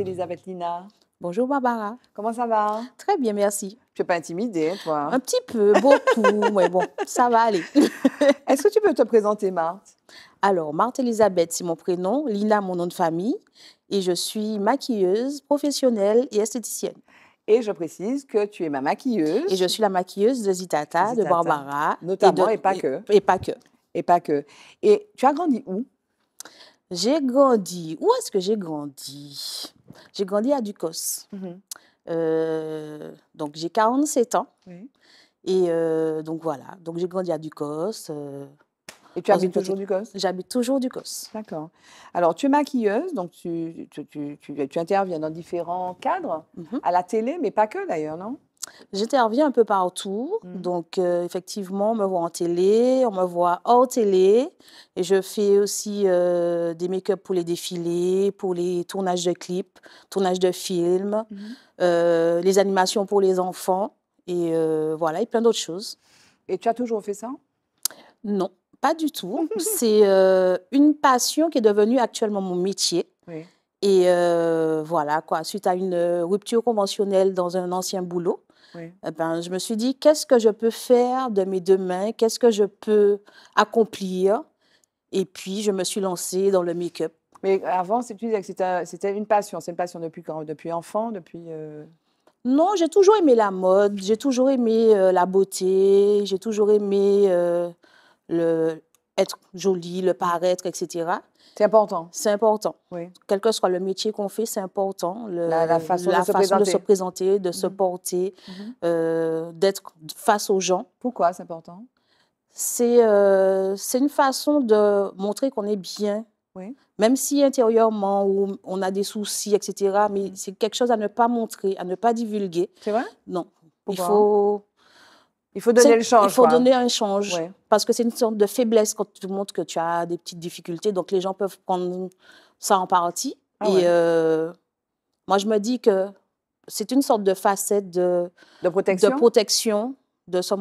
elisabeth Lina. Bonjour Barbara. Comment ça va Très bien, merci. Tu n'es pas intimidée, toi Un petit peu, beaucoup, mais bon, ça va aller. Est-ce que tu peux te présenter, Marthe Alors, Marthe-Elisabeth, c'est mon prénom, Lina, mon nom de famille, et je suis maquilleuse, professionnelle et esthéticienne. Et je précise que tu es ma maquilleuse. Et je suis la maquilleuse de Zitata, de Barbara. Notamment, et, pas que. et pas que. Et pas que. Et tu as grandi où j'ai grandi. Où est-ce que j'ai grandi j'ai grandi à Ducos. Mmh euh, donc j'ai 47 ans. Et euh, donc voilà, donc j'ai grandi à Ducos. Euh, et tu habites toujours Ducos J'habite toujours Ducos. D'accord. Alors tu es maquilleuse, donc tu, tu, tu, tu interviens dans différents cadres, mmh à la télé, mais pas que d'ailleurs, non J'interviens un peu partout. Mmh. Donc, euh, effectivement, on me voit en télé, on me voit hors télé. Et je fais aussi euh, des make-up pour les défilés, pour les tournages de clips, tournages de films, mmh euh, les animations pour les enfants. Et voilà, et plein d'autres choses. Et tu as toujours fait ça Non, pas du tout. C'est une passion qui est devenue actuellement mon métier. Et voilà, quoi, suite à une rupture conventionnelle dans un ancien boulot, eh ben, je me suis dit, qu'est-ce que je peux faire de mes deux mains Qu'est-ce que je peux accomplir Et puis, je me suis lancée dans le make-up. Mais avant, c'était une passion. C'est une passion depuis quand Depuis enfant Depuis... Euh? Non, j'ai toujours aimé la mode, j'ai toujours aimé euh, la beauté, j'ai toujours aimé euh, le, être joli, le paraître, etc. C'est important. C'est important. Quel que soit le métier qu'on fait, c'est important. la, façon, de, se présenter, de se mhm. porter, mhm. Euh, d'être face aux gens. Pourquoi c'est important C'est euh, une façon de montrer qu'on est bien. Oui. Même si intérieurement on a des soucis, etc. Mais mhm. c'est quelque chose à ne pas montrer, à ne pas divulguer. C'est vrai Non. Pourquoi? Il faut il faut donner le change. Il faut donner un change. Parce que c'est une sorte de faiblesse quand tu montres que tu as des petites difficultés. Donc les gens peuvent prendre ça en partie. Ah et euh, moi, je me dis que c'est une sorte de facette de, protection. De protection, de se,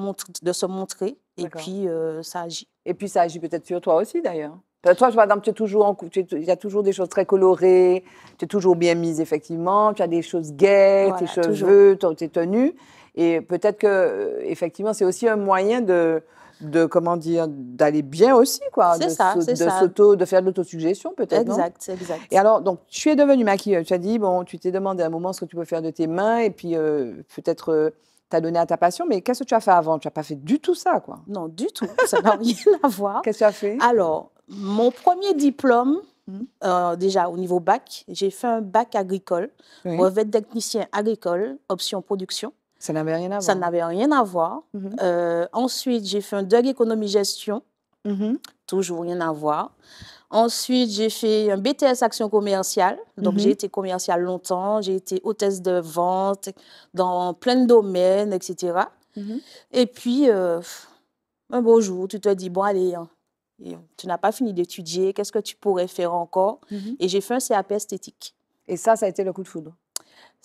de se montrer. Et puis, euh, ça agit. Et puis, ça agit peut-être sur toi aussi, d'ailleurs. Toi, je exemple, tu es toujours en il y a toujours des choses très colorées, tu es toujours bien mise, effectivement, tu as des choses gaies, tes cheveux, tes tenues. Et peut-être que, euh, effectivement, c'est aussi un moyen de, de comment dire d'aller bien aussi quoi C'est ça, de, ça. de faire de l'autosuggestion peut-être exact exact et alors donc tu es devenue maquilleuse tu as dit bon tu t'es demandé à un moment ce que tu peux faire de tes mains et puis euh, peut-être tu euh, t'as donné à ta passion mais qu'est-ce que tu as fait avant tu n'as pas fait du tout ça quoi non du tout ça n'a rien à voir qu'est-ce que tu as fait alors mon premier diplôme hmm. déjà au niveau bac, j'ai fait un bac agricole, brevet technicien agricole, option production. Ça n'avait rien à voir. Ça n'avait rien à voir. Mhm. Euh, ensuite, j'ai fait un DUG économie-gestion. Mhm. Toujours rien à voir. Ensuite, j'ai fait un BTS action commerciale. Donc, mhm. j'ai été commerciale longtemps. J'ai été hôtesse de vente dans plein de domaines, etc. Et puis, euh, un beau jour, tu te dis, bon, allez, hein, tu n'as pas fini d'étudier. Qu'est-ce que tu pourrais faire encore Et j'ai fait un CAP esthétique. Et ça, ça a été le coup de foudre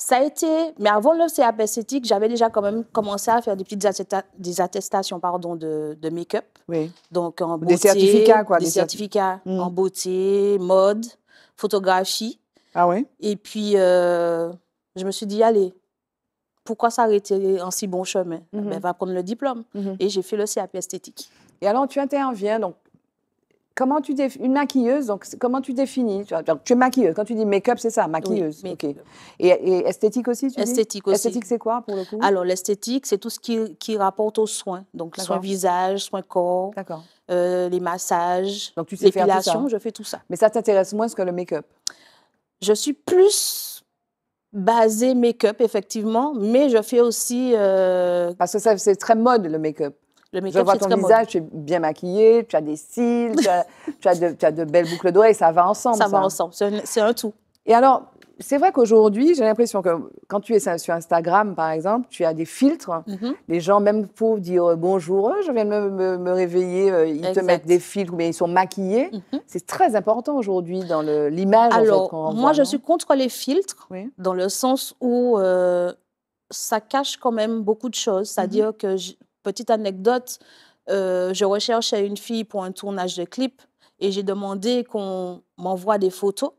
ça a été, mais avant le CAP esthétique, j'avais déjà quand même commencé à faire des petites des attestations pardon, de, make-up. Oui. Donc en beauté. Des certificats, quoi. Des, certificats en hmm. beauté, mode, photographie. Ah ouais? Et puis, euh, je me suis dit, allez, pourquoi s'arrêter en si bon chemin eh ben, mhm. Va prendre le diplôme. Mhm. Et j'ai fait le CAP esthétique. Et alors, tu interviens donc Comment tu une maquilleuse, donc comment tu définis tu, es maquilleuse. Quand tu dis make-up, c'est ça, maquilleuse. et, esthétique aussi, tu Esthétique aussi. Esthétique, c'est quoi pour le coup Alors l'esthétique, c'est tout ce qui, rapporte aux soins. Donc soins visage, soins corps, euh, les massages, donc tu l'épilation, je fais tout ça. Mais ça t'intéresse moins que le make-up Je suis plus basée make-up effectivement, mais je fais aussi. Euh, Parce que ça, c'est très mode le make-up. Le je vois ton visage, tu es bien maquillée, tu as des cils, tu as, de, belles boucles d'oreilles, ça va ensemble. Ça, va ensemble, c'est un, tout. Et alors, c'est vrai qu'aujourd'hui, j'ai l'impression que quand tu es sur Instagram, par exemple, tu as des filtres. Mhm. Les gens, même pour dire euh, bonjour, euh, je viens de me, réveiller, euh, ils te mettent des filtres, mais ils sont maquillés. Mhm. C'est très important aujourd'hui dans l'image. moi, je suis contre les filtres, dans le sens où ça cache quand même beaucoup de choses. C'est-à-dire mhm. que Petite anecdote, euh, je recherchais une fille pour un tournage de clip et j'ai demandé qu'on m'envoie des photos.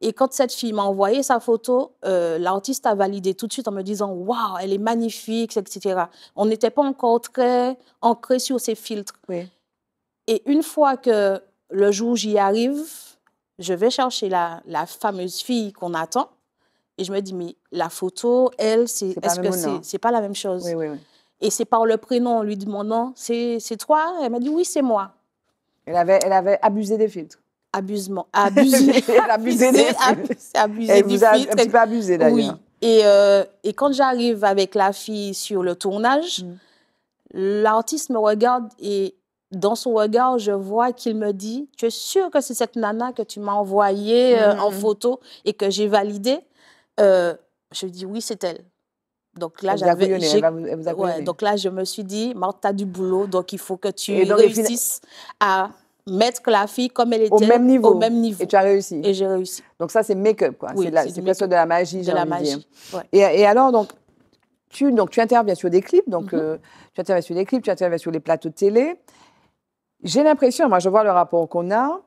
Et quand cette fille m'a envoyé sa photo, euh, l'artiste a validé tout de suite en me disant Waouh, elle est magnifique, etc. On n'était pas encore très ancré sur ces filtres. Et une fois que le jour j'y arrive, je vais chercher la, fameuse fille qu'on attend et je me dis Mais la photo, elle, c'est, est que c'est, pas la même chose et c'est par le prénom, en lui demandant C'est toi Elle m'a dit Oui, c'est moi. Elle avait, elle avait abusé des filtres. Abusement. Abusé. elle abusé des filtres. Abusé, elle vous a un petit peu abusé d'ailleurs. Oui. Et, euh, et quand j'arrive avec la fille sur le tournage, mm. l'artiste me regarde et dans son regard, je vois qu'il me dit Tu es sûre que c'est cette nana que tu m'as envoyée euh, en mm. photo et que j'ai validée euh, Je dis Oui, c'est elle. Donc là, j'avais, donc là, je me suis dit, tu as du boulot, donc il faut que tu réussisses à mettre la fille comme elle était au même niveau. Et tu as réussi. Et j'ai réussi. Donc ça, c'est make-up, quoi. c'est presque de la magie, j'ai envie Et, alors, donc tu, donc, tu interviens sur des clips, donc mhm. euh, tu interviens sur des clips, tu interviens sur les plateaux de télé. J'ai l'impression, moi, je vois le rapport qu'on a,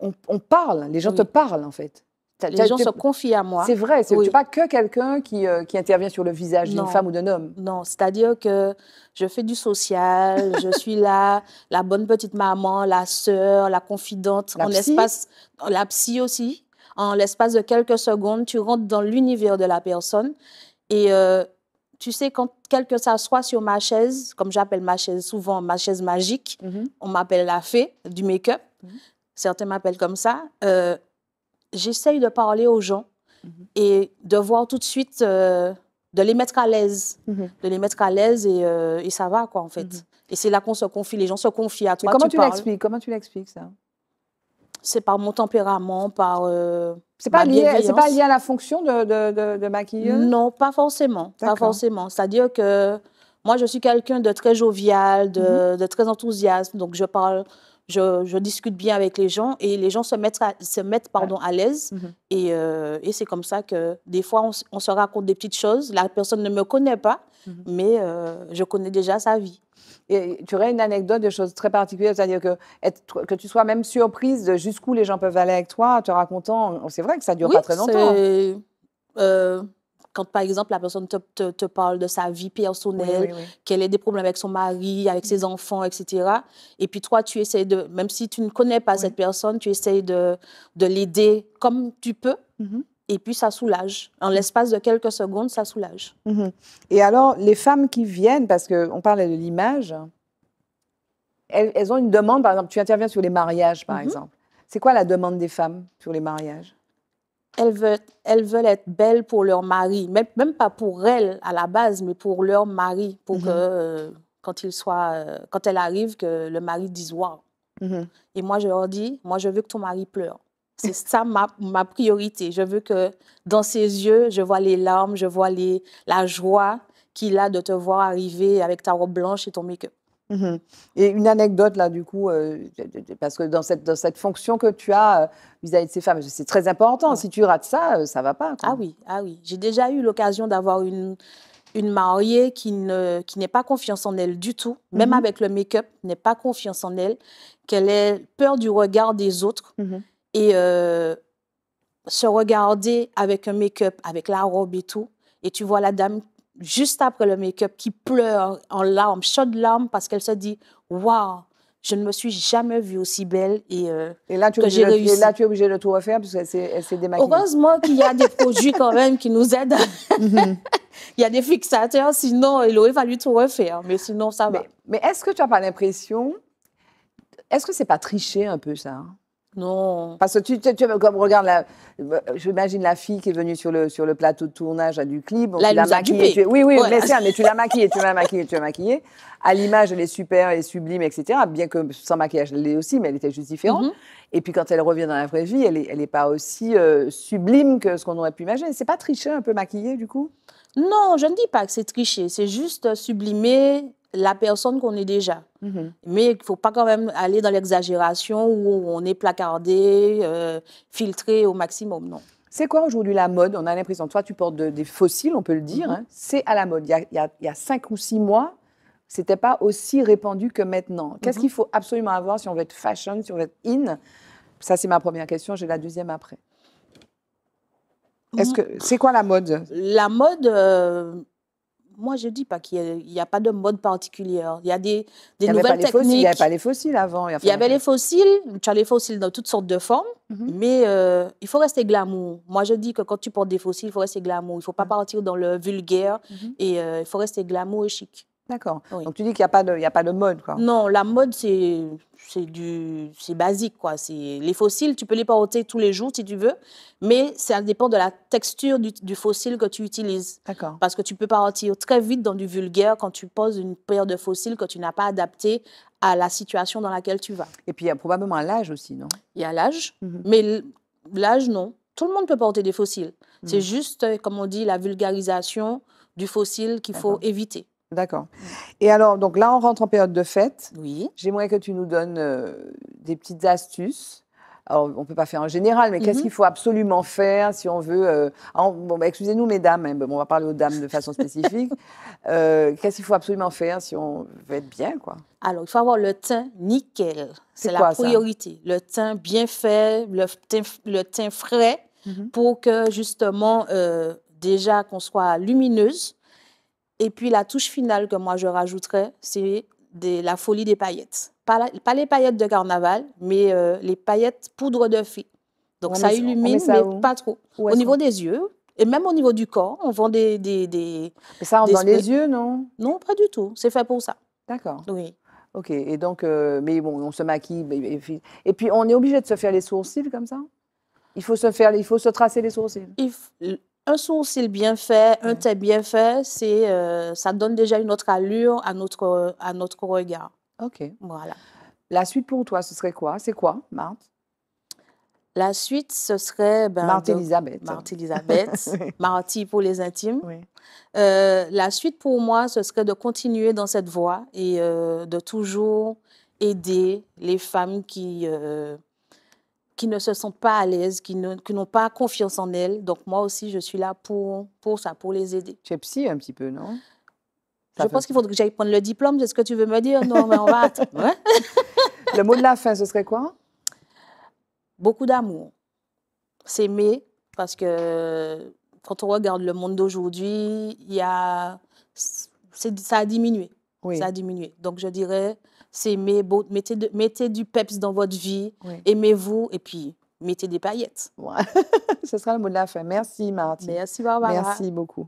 on, parle, les gens te parlent, en fait les gens se confient à moi. C'est vrai, c'est pas que quelqu'un qui, euh, qui, intervient sur le visage d'une femme ou d'un homme. Non, c'est-à-dire que je fais du social, je suis là, la bonne petite maman, la sœur, la confidente, la en psy. espace, la psy aussi. En l'espace de quelques secondes, tu rentres dans l'univers de la personne et euh, tu sais, quand quelqu'un s'assoit sur ma chaise, comme j'appelle ma chaise souvent ma chaise magique, mm-hmm. on m'appelle la fée du make-up, mm-hmm. certains m'appellent comme ça, euh, j'essaye de parler aux gens mhm. et de voir tout de suite, euh, de les mettre à l'aise. Mhm. De les mettre à l'aise et, euh, ça va, quoi, en fait. Mhm. Et c'est là qu'on se confie. Les gens se confient à toi. comment tu, l'expliques Comment tu l'expliques, ça C'est par mon tempérament, par. Euh, c'est pas, lié, pas lié à la fonction de, de, maquilleuse Non, pas forcément. Pas forcément. C'est-à-dire que moi, je suis quelqu'un de très jovial, de, de très enthousiaste. Donc, je parle je, discute bien avec les gens et les gens se mettent à, se mettent, pardon, à l'aise. Mhm. Et, euh, et c'est comme ça que des fois, on, se raconte des petites choses. La personne ne me connaît pas, mhm. mais euh, je connais déjà sa vie. Et tu aurais une anecdote de choses très particulières, c'est-à-dire que, être, que tu sois même surprise de jusqu'où les gens peuvent aller avec toi, en te racontant. C'est vrai que ça dure pas très longtemps. Euh, quand, par exemple, la personne te, parle de sa vie personnelle, qu'elle ait des problèmes avec son mari, avec ses enfants, etc. Et puis toi, tu essaies de, même si tu ne connais pas cette personne, tu essaies de, de l'aider comme tu peux. Mhm. Et puis ça soulage. En mhm. l'espace de quelques secondes, ça soulage. Mhm. Et alors, les femmes qui viennent, parce qu'on parlait de l'image, elles, ont une demande, par exemple, tu interviens sur les mariages, par exemple. C'est quoi la demande des femmes sur les mariages elles veulent, elles veulent être belles pour leur mari, même, même pas pour elles à la base, mais pour leur mari, pour mhm. que euh, quand, il soit, euh, quand elle arrive, que le mari dise wow. Mhm. Et moi, je leur dis, moi, je veux que ton mari pleure. C'est ça ma, priorité. Je veux que dans ses yeux, je vois les larmes, je vois les, la joie qu'il a de te voir arriver avec ta robe blanche et ton make-up. Mmh et une anecdote là, du coup, euh, parce que dans cette, dans cette fonction que tu as euh, vis-à-vis de ces femmes, c'est très important. Si tu rates ça, euh, ça va pas. Ah oui, ah oui. J'ai déjà eu l'occasion d'avoir une, une mariée qui ne qui n'est pas confiance en elle du tout, mmh même avec le make-up, n'est pas confiance en elle, qu'elle ait peur du regard des autres mmh et se regarder avec un make-up, avec la robe et tout. Et tu vois la dame juste après le make-up, qui pleure en larmes, chaudes larmes, parce qu'elle se dit Waouh, je ne me suis jamais vue aussi belle et, euh, là, tu que j'ai réussi. Et là, tu es obligée de tout refaire parce qu'elle s'est démaquillée. Heureusement qu'il y a des produits quand même qui nous aident. Mhm. Il y a des fixateurs, sinon il aurait fallu tout refaire, mais sinon ça va. Mais, est-ce que tu n'as pas l'impression, est-ce que c'est pas tricher un peu ça non. Parce que tu, tu, comme regarde, euh, j'imagine la fille qui est venue sur le, sur le plateau de tournage à du clip. la tu maquillée. oui, oui, mais, tu l'as maquillée, tu l'as maquillée, tu l'as maquillée. À l'image, elle est super, elle est sublime, etc. Bien que sans maquillage, elle l'est aussi, mais elle était juste différente. Mhm. Et puis quand elle revient dans la vraie vie, elle n'est elle est pas aussi euh, sublime que ce qu'on aurait pu imaginer. C'est pas tricher un peu maquillée, du coup Non, je ne dis pas que c'est tricher, c'est juste sublimer la personne qu'on est déjà. Mhm. Mais il ne faut pas quand même aller dans l'exagération où on est placardé, euh, filtré au maximum, non. C'est quoi aujourd'hui la mode On a l'impression, toi tu portes des fossiles, on peut le dire, mhm. hein. c'est à la mode. Il y, a, cinq ou six mois, c'était pas aussi répandu que maintenant. Qu'est-ce mhm. qu'il faut absolument avoir si on veut être fashion, si on veut être in Ça c'est ma première question, j'ai la deuxième après. Est-ce que c'est quoi la mode La mode, euh, moi, je ne dis pas qu'il n'y a, pas de mode particulière. Il y a des, nouvelles techniques. il n'y avait pas les fossiles avant. il y avait les fossiles. Tu as les fossiles dans toutes sortes de formes. Mhm. Mais euh, il faut rester glamour. Moi, je dis que quand tu portes des fossiles, il faut rester glamour. Il ne faut pas mhm. partir dans le vulgaire. Mhm. Et euh, il faut rester glamour et chic. D'accord. Donc tu dis qu'il n'y a, pas de, a pas de mode. Quoi. Non, la mode, c'est, du, basique. Quoi. C'est, les fossiles, tu peux les porter tous les jours si tu veux, mais ça dépend de la texture du, fossile que tu utilises. D'accord. Parce que tu peux partir très vite dans du vulgaire quand tu poses une paire de fossiles que tu n'as pas adapté à la situation dans laquelle tu vas. Et puis il y a probablement l'âge aussi, non Il y a l'âge, mhm. mais l'âge, non. Tout le monde peut porter des fossiles. C'est mhm. juste, euh, comme on dit, la vulgarisation du fossile qu'il faut éviter. D'accord. Mmh. Et alors, donc là, on rentre en période de fête. Oui. J'aimerais que tu nous donnes euh, des petites astuces. Alors, on ne peut pas faire en général, mais qu'est-ce mmh. qu'il faut absolument faire si on veut. Euh, bon, bah, excusez-nous, mesdames, mais hein, on va parler aux dames de façon spécifique. Euh, qu'est-ce qu'il faut absolument faire si on veut être bien, quoi Alors, il faut avoir le teint nickel. C'est la priorité. le teint bien fait, le teint, frais, mmh pour que justement, déjà qu'on soit lumineuse et puis la touche finale que moi je rajouterais, c'est la folie des paillettes. Pas, les paillettes de carnaval, mais euh, les paillettes poudre de fée. Donc ça illumine, mais pas trop. Au niveau des yeux, et même au niveau du corps, on vend des... des, des mais ça on vend les yeux, non Non, pas du tout. C'est fait pour ça. D'accord. Oui. Ok, et donc, euh, mais bon, on se maquille. Et puis, on est obligé de se faire les sourcils comme ça il faut se faire, il faut se tracer les sourcils un sourcil bien fait, un teint bien fait, c'est, euh, ça donne déjà une autre allure à notre, regard. OK. Voilà. La suite pour toi, ce serait quoi C'est quoi, Marthe La suite, ce serait... Ben, Marthe Elisabeth. Marthe Elisabeth, Marty pour les intimes. Euh, la suite pour moi, ce serait de continuer dans cette voie et euh, de toujours aider les femmes qui, qui ne se sentent pas à l'aise, qui, n'ont pas confiance en elles. Donc moi aussi, je suis là pour, pour ça, pour les aider. Tu es psy un petit peu, non Je pense qu'il faudrait que j'aille prendre le diplôme, c'est ce que tu veux me dire Non, mais on va... Ouais. le mot de la fin, ce serait quoi Beaucoup d'amour. S'aimer, parce que quand on regarde le monde d'aujourd'hui, il y a... ça a diminué. Ça a diminué. Donc je dirais c'est aimez, mettez, mettez du peps dans votre vie, aimez-vous, et puis mettez des paillettes. Ce sera le mot de la fin. Merci, Martine. Merci, Barbara. Merci beaucoup.